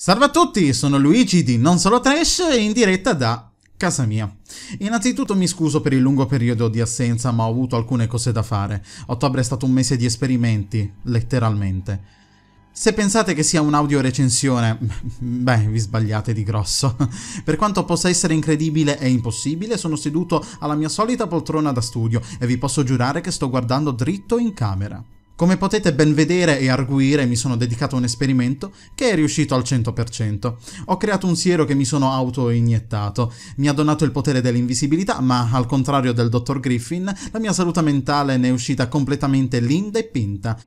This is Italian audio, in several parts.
Salve a tutti, sono Luigi di Non Solo Trash e in diretta da casa mia. Innanzitutto mi scuso per il lungo periodo di assenza ma ho avuto alcune cose da fare. Ottobre è stato un mese di esperimenti, letteralmente. Se pensate che sia un'audio recensione, beh, vi sbagliate di grosso. Per quanto possa essere incredibile e impossibile, sono seduto alla mia solita poltrona da studio e vi posso giurare che sto guardando dritto in camera. Come potete ben vedere e arguire mi sono dedicato a un esperimento che è riuscito al 100%. Ho creato un siero che mi sono auto-iniettato, mi ha donato il potere dell'invisibilità ma al contrario del dottor Griffin la mia salute mentale ne è uscita completamente linda e pinta.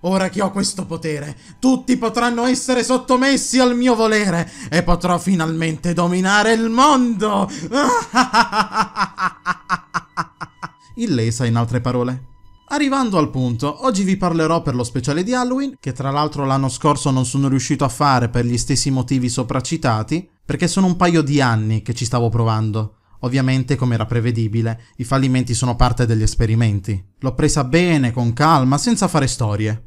Ora che ho questo potere, tutti potranno essere sottomessi al mio volere e potrò finalmente dominare il mondo! illesa in altre parole. Arrivando al punto, oggi vi parlerò per lo speciale di Halloween, che tra l'altro l'anno scorso non sono riuscito a fare per gli stessi motivi sopracitati, perché sono un paio di anni che ci stavo provando. Ovviamente, come era prevedibile, i fallimenti sono parte degli esperimenti. L'ho presa bene, con calma, senza fare storie.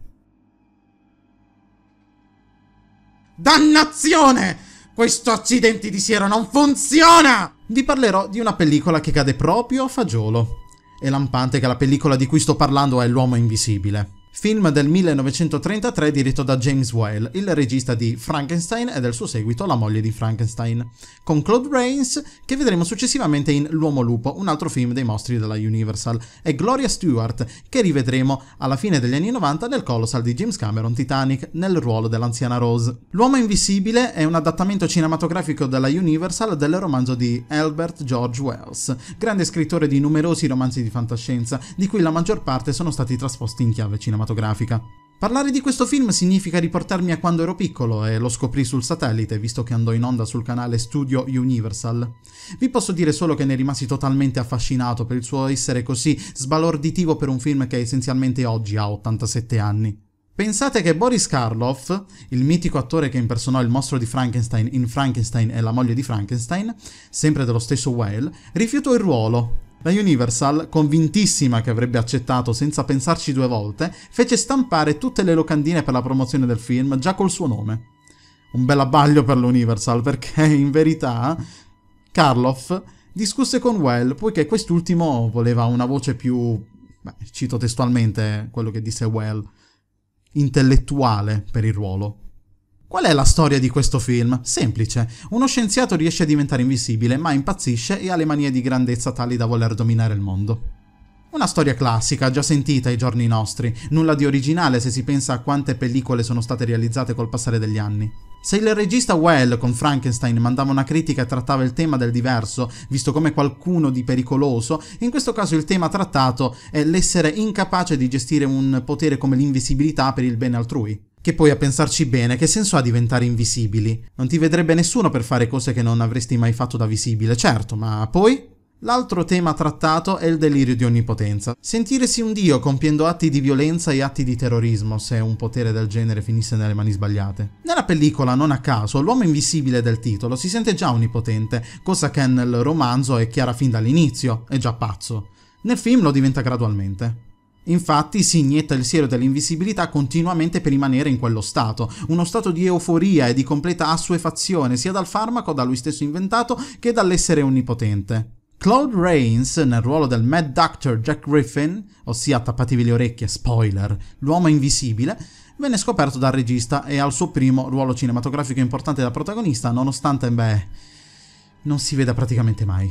Dannazione! Questo accidenti di siero non funziona! Vi parlerò di una pellicola che cade proprio a fagiolo è lampante che la pellicola di cui sto parlando è L'uomo invisibile film del 1933 diretto da James Whale, il regista di Frankenstein e del suo seguito La moglie di Frankenstein, con Claude Rains che vedremo successivamente in L'uomo lupo, un altro film dei mostri della Universal, e Gloria Stewart che rivedremo alla fine degli anni 90 nel colossal di James Cameron Titanic nel ruolo dell'anziana Rose. L'uomo invisibile è un adattamento cinematografico della Universal del romanzo di Albert George Wells, grande scrittore di numerosi romanzi di fantascienza, di cui la maggior parte sono stati trasposti in chiave cinematografica cinematografica. Parlare di questo film significa riportarmi a quando ero piccolo e lo scoprì sul satellite, visto che andò in onda sul canale Studio Universal. Vi posso dire solo che ne rimasi totalmente affascinato per il suo essere così sbalorditivo per un film che essenzialmente oggi ha 87 anni. Pensate che Boris Karloff, il mitico attore che impersonò il mostro di Frankenstein in Frankenstein e la moglie di Frankenstein, sempre dello stesso Whale, rifiutò il ruolo, la Universal, convintissima che avrebbe accettato senza pensarci due volte, fece stampare tutte le locandine per la promozione del film già col suo nome. Un bel abbaglio per l'Universal perché, in verità, Karloff discusse con Well poiché quest'ultimo voleva una voce più... Beh, cito testualmente quello che disse Well, intellettuale per il ruolo. Qual è la storia di questo film? Semplice. Uno scienziato riesce a diventare invisibile, ma impazzisce e ha le manie di grandezza tali da voler dominare il mondo. Una storia classica, già sentita ai giorni nostri, nulla di originale se si pensa a quante pellicole sono state realizzate col passare degli anni. Se il regista Well con Frankenstein mandava una critica e trattava il tema del diverso, visto come qualcuno di pericoloso, in questo caso il tema trattato è l'essere incapace di gestire un potere come l'invisibilità per il bene altrui. Che poi a pensarci bene, che senso ha diventare invisibili? Non ti vedrebbe nessuno per fare cose che non avresti mai fatto da visibile, certo, ma poi? L'altro tema trattato è il delirio di onnipotenza. Sentirsi un dio compiendo atti di violenza e atti di terrorismo se un potere del genere finisse nelle mani sbagliate. Nella pellicola, non a caso, l'uomo invisibile del titolo si sente già onnipotente, cosa che nel romanzo è chiara fin dall'inizio, è già pazzo. Nel film lo diventa gradualmente. Infatti si inietta il siero dell'invisibilità continuamente per rimanere in quello stato, uno stato di euforia e di completa assuefazione sia dal farmaco da lui stesso inventato che dall'essere onnipotente. Claude Rains, nel ruolo del Mad Doctor Jack Griffin, ossia tappatevi le orecchie, spoiler, l'uomo invisibile, venne scoperto dal regista e al suo primo ruolo cinematografico importante da protagonista, nonostante, beh, non si veda praticamente mai.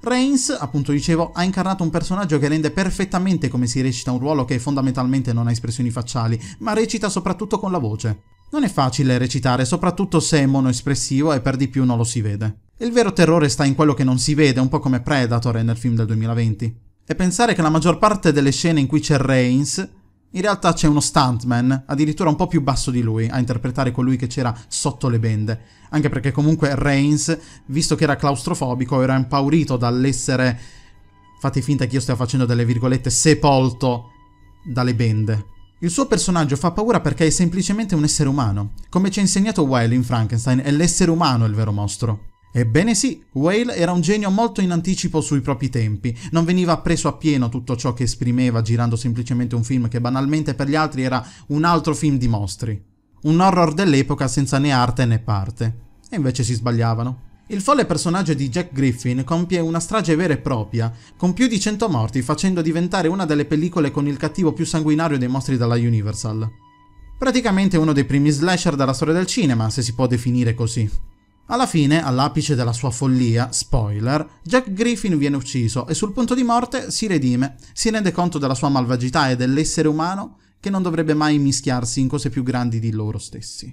Reigns, appunto dicevo, ha incarnato un personaggio che rende perfettamente come si recita un ruolo che fondamentalmente non ha espressioni facciali, ma recita soprattutto con la voce. Non è facile recitare, soprattutto se è monoespressivo e per di più non lo si vede. Il vero terrore sta in quello che non si vede, un po' come Predator nel film del 2020. E pensare che la maggior parte delle scene in cui c'è Reigns in realtà c'è uno stuntman, addirittura un po' più basso di lui, a interpretare colui che c'era sotto le bende. Anche perché comunque Reigns, visto che era claustrofobico, era impaurito dall'essere, fate finta che io stia facendo delle virgolette, sepolto dalle bende. Il suo personaggio fa paura perché è semplicemente un essere umano. Come ci ha insegnato Weil in Frankenstein, è l'essere umano il vero mostro. Ebbene sì, Whale era un genio molto in anticipo sui propri tempi, non veniva appreso appieno tutto ciò che esprimeva girando semplicemente un film che banalmente per gli altri era un altro film di mostri. Un horror dell'epoca senza né arte né parte. E invece si sbagliavano. Il folle personaggio di Jack Griffin compie una strage vera e propria, con più di 100 morti, facendo diventare una delle pellicole con il cattivo più sanguinario dei mostri della Universal. Praticamente uno dei primi slasher della storia del cinema, se si può definire così. Alla fine, all'apice della sua follia, spoiler, Jack Griffin viene ucciso e sul punto di morte si redime, si rende conto della sua malvagità e dell'essere umano che non dovrebbe mai mischiarsi in cose più grandi di loro stessi.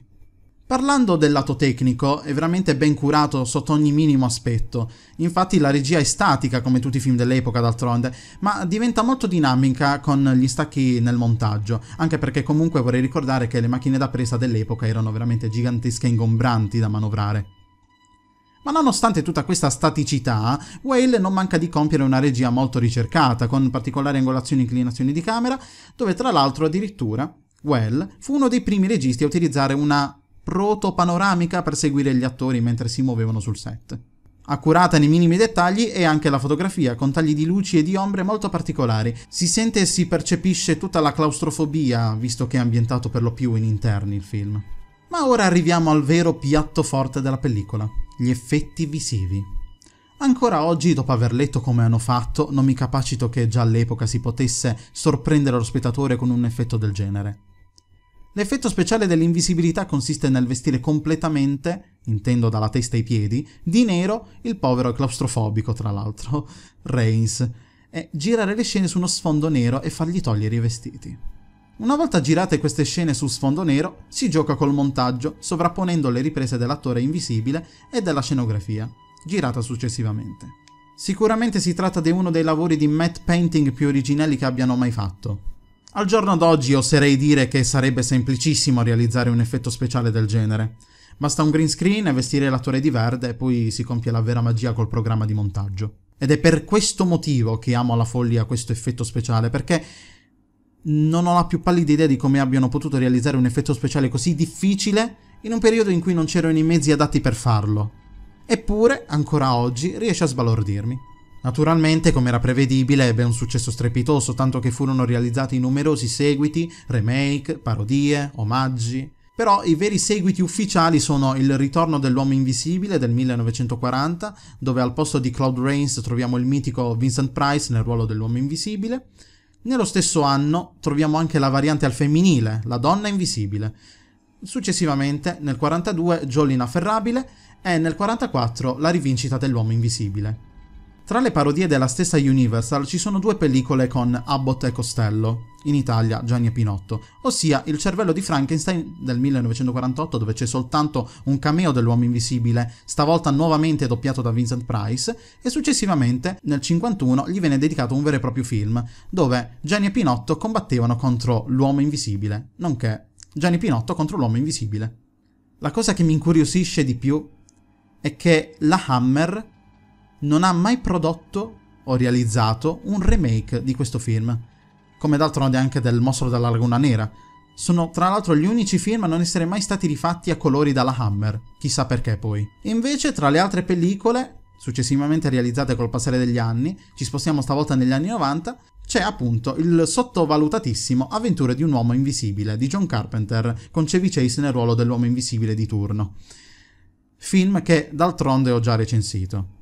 Parlando del lato tecnico, è veramente ben curato sotto ogni minimo aspetto. Infatti la regia è statica come tutti i film dell'epoca d'altronde, ma diventa molto dinamica con gli stacchi nel montaggio, anche perché comunque vorrei ricordare che le macchine da presa dell'epoca erano veramente gigantesche e ingombranti da manovrare. Ma nonostante tutta questa staticità, Whale non manca di compiere una regia molto ricercata, con particolari angolazioni e inclinazioni di camera, dove tra l'altro addirittura Well fu uno dei primi registi a utilizzare una protopanoramica per seguire gli attori mentre si muovevano sul set. Accurata nei minimi dettagli è anche la fotografia, con tagli di luci e di ombre molto particolari. Si sente e si percepisce tutta la claustrofobia, visto che è ambientato per lo più in interni il film. Ma ora arriviamo al vero piatto forte della pellicola, gli effetti visivi. Ancora oggi, dopo aver letto come hanno fatto, non mi capacito che già all'epoca si potesse sorprendere lo spettatore con un effetto del genere. L'effetto speciale dell'invisibilità consiste nel vestire completamente, intendo dalla testa ai piedi, di nero il povero e claustrofobico, tra l'altro, Reigns, e girare le scene su uno sfondo nero e fargli togliere i vestiti. Una volta girate queste scene su sfondo nero, si gioca col montaggio, sovrapponendo le riprese dell'attore invisibile e della scenografia, girata successivamente. Sicuramente si tratta di uno dei lavori di matte painting più originali che abbiano mai fatto. Al giorno d'oggi oserei dire che sarebbe semplicissimo realizzare un effetto speciale del genere. Basta un green screen, vestire l'attore di verde e poi si compie la vera magia col programma di montaggio. Ed è per questo motivo che amo alla follia questo effetto speciale, perché non ho la più pallida idea di come abbiano potuto realizzare un effetto speciale così difficile in un periodo in cui non c'erano i mezzi adatti per farlo. Eppure, ancora oggi, riesce a sbalordirmi. Naturalmente, come era prevedibile, ebbe un successo strepitoso, tanto che furono realizzati numerosi seguiti, remake, parodie, omaggi. Però i veri seguiti ufficiali sono Il ritorno dell'uomo invisibile del 1940, dove al posto di Claude Rains troviamo il mitico Vincent Price nel ruolo dell'uomo invisibile, nello stesso anno troviamo anche la variante al femminile, la donna invisibile. Successivamente, nel 1942, Jolly inafferrabile e nel 1944 la rivincita dell'uomo invisibile. Tra le parodie della stessa Universal ci sono due pellicole con Abbott e Costello, in Italia Gianni e Pinotto, ossia Il cervello di Frankenstein del 1948 dove c'è soltanto un cameo dell'uomo invisibile, stavolta nuovamente doppiato da Vincent Price, e successivamente nel 1951 gli venne dedicato un vero e proprio film, dove Gianni e Pinotto combattevano contro l'uomo invisibile, nonché Gianni Pinotto contro l'uomo invisibile. La cosa che mi incuriosisce di più è che la Hammer non ha mai prodotto o realizzato un remake di questo film, come d'altronde anche del Mostro della Laguna Nera. Sono tra l'altro gli unici film a non essere mai stati rifatti a colori dalla Hammer, chissà perché poi. E invece tra le altre pellicole, successivamente realizzate col passare degli anni, ci spostiamo stavolta negli anni 90, c'è appunto il sottovalutatissimo Avventure di un uomo invisibile di John Carpenter con Chevy Chase nel ruolo dell'uomo invisibile di turno. Film che d'altronde ho già recensito.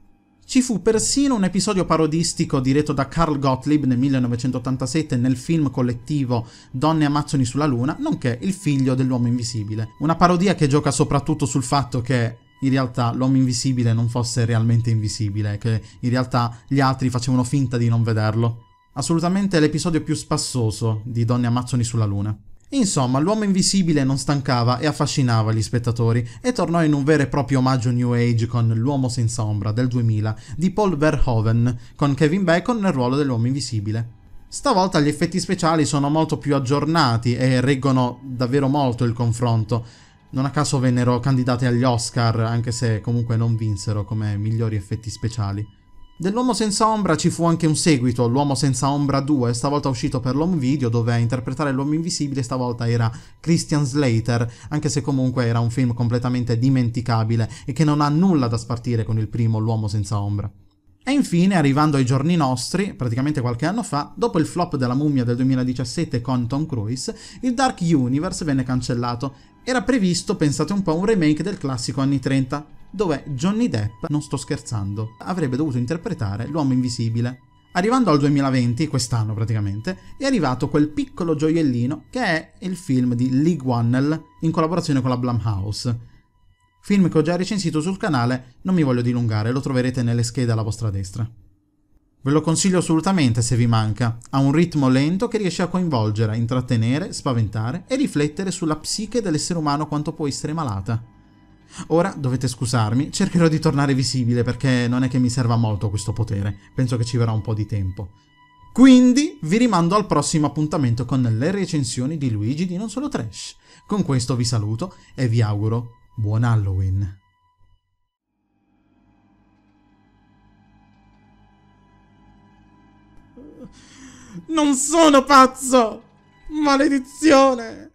Ci fu persino un episodio parodistico diretto da Carl Gottlieb nel 1987 nel film collettivo Donne Amazzoni sulla Luna, nonché Il figlio dell'uomo invisibile. Una parodia che gioca soprattutto sul fatto che in realtà l'uomo invisibile non fosse realmente invisibile, che in realtà gli altri facevano finta di non vederlo. Assolutamente l'episodio più spassoso di Donne Amazzoni sulla Luna. Insomma, l'uomo invisibile non stancava e affascinava gli spettatori e tornò in un vero e proprio omaggio New Age con L'uomo senza ombra del 2000 di Paul Verhoeven, con Kevin Bacon nel ruolo dell'uomo invisibile. Stavolta gli effetti speciali sono molto più aggiornati e reggono davvero molto il confronto. Non a caso vennero candidate agli Oscar, anche se comunque non vinsero come migliori effetti speciali. Dell'Uomo senza ombra ci fu anche un seguito, L'Uomo senza ombra 2, stavolta uscito per l'home video dove a interpretare l'Uomo invisibile stavolta era Christian Slater, anche se comunque era un film completamente dimenticabile e che non ha nulla da spartire con il primo L'Uomo senza ombra. E infine, arrivando ai giorni nostri, praticamente qualche anno fa, dopo il flop della mummia del 2017 con Tom Cruise, il Dark Universe venne cancellato. Era previsto, pensate un po', un remake del classico anni 30, dove Johnny Depp, non sto scherzando, avrebbe dovuto interpretare l'uomo invisibile. Arrivando al 2020, quest'anno praticamente, è arrivato quel piccolo gioiellino che è il film di Lee Guannell in collaborazione con la Blumhouse. Film che ho già recensito sul canale, non mi voglio dilungare, lo troverete nelle schede alla vostra destra. Ve lo consiglio assolutamente se vi manca, ha un ritmo lento che riesce a coinvolgere, intrattenere, spaventare e riflettere sulla psiche dell'essere umano quanto può essere malata. Ora dovete scusarmi, cercherò di tornare visibile perché non è che mi serva molto questo potere, penso che ci verrà un po' di tempo. Quindi vi rimando al prossimo appuntamento con le recensioni di Luigi di Non Solo Trash. Con questo vi saluto e vi auguro buon Halloween. Non sono pazzo! Maledizione!